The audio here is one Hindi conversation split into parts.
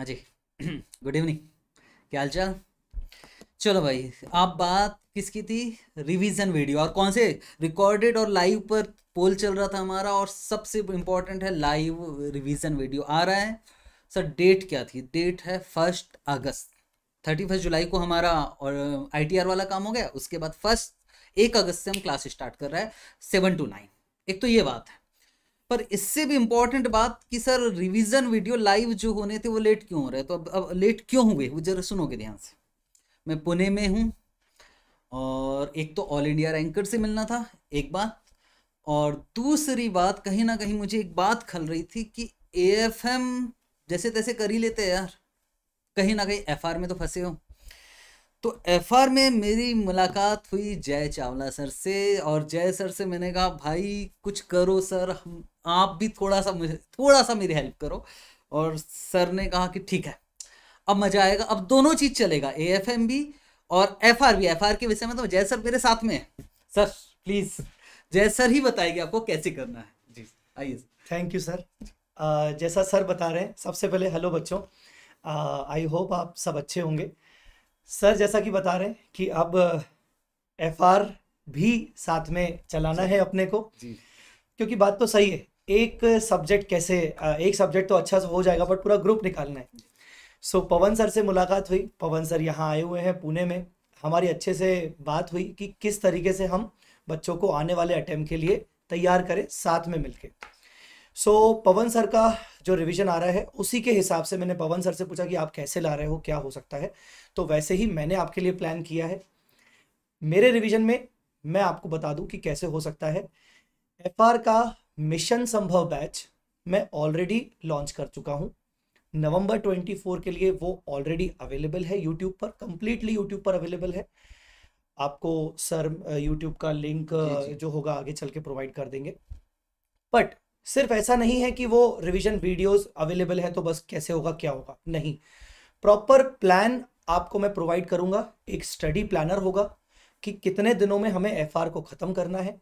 हाँ जी गुड इवनिंग क्या हाल चाल चलो भाई आप बात किसकी थी रिवीजन वीडियो और कौन से रिकॉर्डेड और लाइव पर पोल चल रहा था हमारा और सबसे इम्पोर्टेंट है लाइव रिवीजन वीडियो आ रहा है सर डेट क्या थी डेट है फर्स्ट अगस्त थर्टी फर्स्ट जुलाई को हमारा और आईटीआर uh, वाला काम हो गया उसके बाद फर्स्ट एक अगस्त से हम क्लास स्टार्ट कर रहा है सेवन टू नाइन एक तो ये बात है पर इससे भी इम्पोर्टेंट बात कि सर रिवीजन वीडियो लाइव जो होने थे वो लेट क्यों हो रहे तो अब अब लेट क्यों हुए वो जरा सुनोगे ध्यान से मैं पुणे में हूँ और एक तो ऑल इंडिया रैंकर से मिलना था एक बात और दूसरी बात कहीं ना कहीं मुझे एक बात खल रही थी कि ए जैसे तैसे कर ही लेते यार कहीं ना कहीं एफ में तो फंसे हो तो एफ में मेरी मुलाकात हुई जय चावला सर से और जय सर से मैंने कहा भाई कुछ करो सर हम आप भी थोड़ा सा मुझे थोड़ा सा मेरी हेल्प करो और सर ने कहा कि ठीक है अब मज़ा आएगा अब दोनों चीज़ चलेगा ए एफ एम भी और एफ आर भी एफ आर के विषय में तो जय सर मेरे साथ में है सर प्लीज़ जय सर ही बताएगी आपको कैसे करना है जी आइए थैंक यू सर जैसा सर बता रहे हैं सबसे पहले हेलो बच्चों आई होप आप सब अच्छे होंगे सर जैसा कि बता रहे हैं कि अब एफ भी साथ में चलाना है अपने को क्योंकि बात तो सही है एक सब्जेक्ट कैसे एक सब्जेक्ट तो अच्छा हो जाएगा बट पूरा ग्रुप निकालना है सो so, पवन सर से मुलाकात हुई पवन सर यहाँ आए हुए हैं पुणे में हमारी अच्छे से बात हुई कि किस तरीके से हम बच्चों को आने वाले अटैम्प के लिए तैयार करें साथ में मिलके सो so, पवन सर का जो रिवीजन आ रहा है उसी के हिसाब से मैंने पवन सर से पूछा कि आप कैसे ला रहे हो क्या हो सकता है तो वैसे ही मैंने आपके लिए प्लान किया है मेरे रिवीजन में मैं आपको बता दूं कि कैसे हो सकता है एफ का मिशन संभव बैच मैं ऑलरेडी लॉन्च कर चुका हूं नवंबर 24 के लिए वो ऑलरेडी अवेलेबल है यूट्यूब पर कंप्लीटली यूट्यूब पर अवेलेबल है आपको सर यूट्यूब का लिंक जी जी। जो होगा आगे चल के प्रोवाइड कर देंगे बट सिर्फ ऐसा नहीं है कि वो रिविजन वीडियोस अवेलेबल है तो बस कैसे होगा क्या होगा नहीं प्रॉपर प्लान आपको मैं प्रोवाइड करूंगा एक स्टडी प्लानर होगा कि कितने दिनों में हमें एफआर को ख़त्म करना है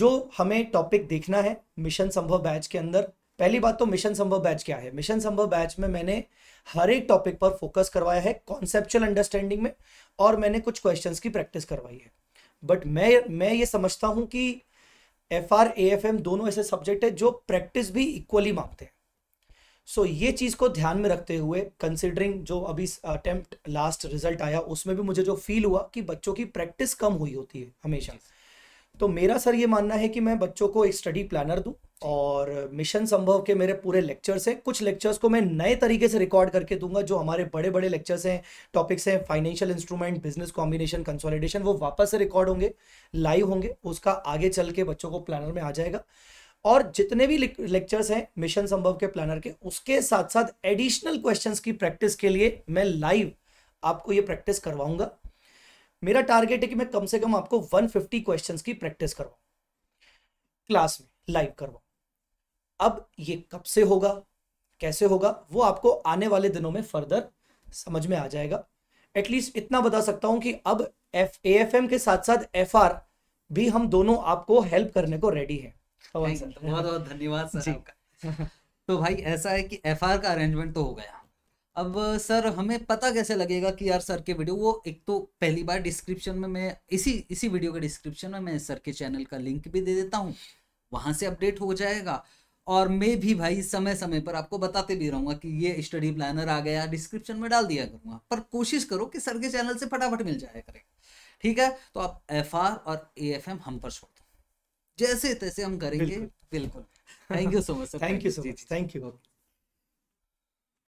जो हमें टॉपिक देखना है मिशन संभव बैच के अंदर पहली बात तो मिशन संभव बैच क्या है मिशन संभव बैच में मैंने हर एक टॉपिक पर फोकस करवाया है कॉन्सेप्चुअल अंडरस्टैंडिंग में और मैंने कुछ क्वेश्चंस की प्रैक्टिस करवाई है बट मैं मैं ये समझता हूं कि F R A F M दोनों ऐसे सब्जेक्ट है जो प्रैक्टिस भी इक्वली मांगते हैं सो so, ये चीज़ को ध्यान में रखते हुए कंसिडरिंग जो अभी अटेम्प्ट लास्ट रिजल्ट आया उसमें भी मुझे जो फील हुआ कि बच्चों की प्रैक्टिस कम हुई होती है हमेशा तो मेरा सर ये मानना है कि मैं बच्चों को एक स्टडी प्लानर दूँ और मिशन संभव के मेरे पूरे लेक्चर्स हैं कुछ लेक्चर्स को मैं नए तरीके से रिकॉर्ड करके दूंगा जो हमारे बड़े बड़े लेक्चर्स हैं टॉपिक्स हैं financial instrument business combination consolidation वो वापस से रिकॉर्ड होंगे लाइव होंगे उसका आगे चल के बच्चों को प्लानर में आ जाएगा और जितने भी लेक्चर्स हैं मिशन संभव के प्लानर के उसके साथ साथ एडिशनल क्वेश्चन की प्रैक्टिस के लिए मैं लाइव आपको ये प्रैक्टिस करवाऊंगा मेरा टारगेट है कि मैं कम से कम आपको वन क्वेश्चंस की प्रैक्टिस करवाऊँ क्लास में लाइव करवाऊँ अब ये कब से होगा कैसे होगा वो आपको आने वाले दिनों में फर्दर समझ में आ जाएगा एटलीस्ट इतना बता सकता हूं कि अब एफ ए एफ एम के साथ साथ एफ आर भी हम दोनों आपको हेल्प करने को रेडी है बहुत बहुत धन्यवाद सर आपका तो भाई ऐसा है कि एफ आर का अरेंजमेंट तो हो गया अब सर हमें पता कैसे लगेगा कि यार सर के वीडियो वो एक तो पहली बार डिस्क्रिप्शन में मैं इसी इसी वीडियो के डिस्क्रिप्शन में मैं सर के चैनल का लिंक भी दे देता हूँ वहां से अपडेट हो जाएगा और मैं भी भाई समय समय पर आपको बताते भी रहूंगा कि ये स्टडी प्लानर आ गया डिस्क्रिप्शन में डाल दिया करूंगा पर कोशिश करो कि सर के चैनल से फटाफट मिल जाया करेगा ठीक है तो आप एफ और ए हम पर छोड़ दो जैसे तैसे हम करेंगे बिल्कुल thank you so much sir thank you so much thank you